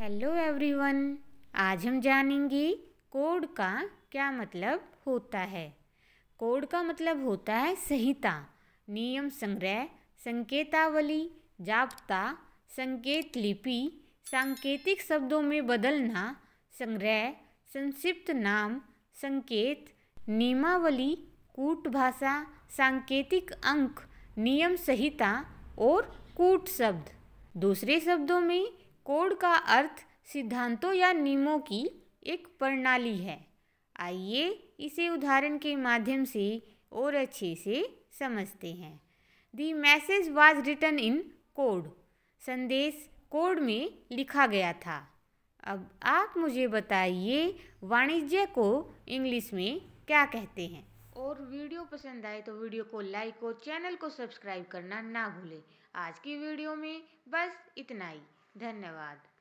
hello everyone आज हम जानेंगे कोड का क्या मतलब होता है कोड का मतलब होता है संहिता नियम संग्रह संकेतावली जाप्ता संकेत लिपि सांकेतिक शब्दों में बदलना संग्रह संक्षिप्त नाम संकेत नियमावली कूट भाषा सांकेतिक अंक नियम संहिता और कूट शब्द दूसरे शब्दों में कोड का अर्थ सिद्धांतों या नियमों की एक प्रणाली है आइए इसे उदाहरण के माध्यम से और अच्छे से समझते हैं the message was written in code संदेश कोड में लिखा गया था अब आप मुझे बताइए वाणिज्य को इंग्लिश में क्या कहते हैं और वीडियो पसंद आए तो वीडियो को लाइक और चैनल को सब्सक्राइब करना ना भूलें आज की वीडियो में बस इतना ही धन्यवाद